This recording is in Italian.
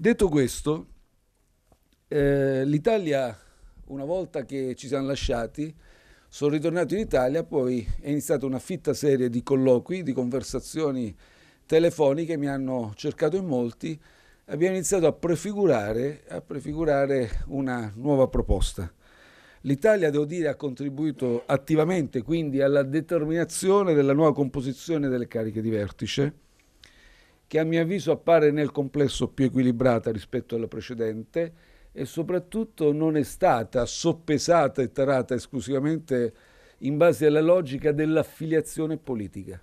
Detto questo, eh, l'Italia, una volta che ci siamo lasciati, sono ritornato in Italia, poi è iniziata una fitta serie di colloqui, di conversazioni telefoniche, mi hanno cercato in molti, abbiamo iniziato a prefigurare, a prefigurare una nuova proposta. L'Italia, devo dire, ha contribuito attivamente quindi alla determinazione della nuova composizione delle cariche di vertice che a mio avviso appare nel complesso più equilibrata rispetto alla precedente e soprattutto non è stata soppesata e tarata esclusivamente in base alla logica dell'affiliazione politica.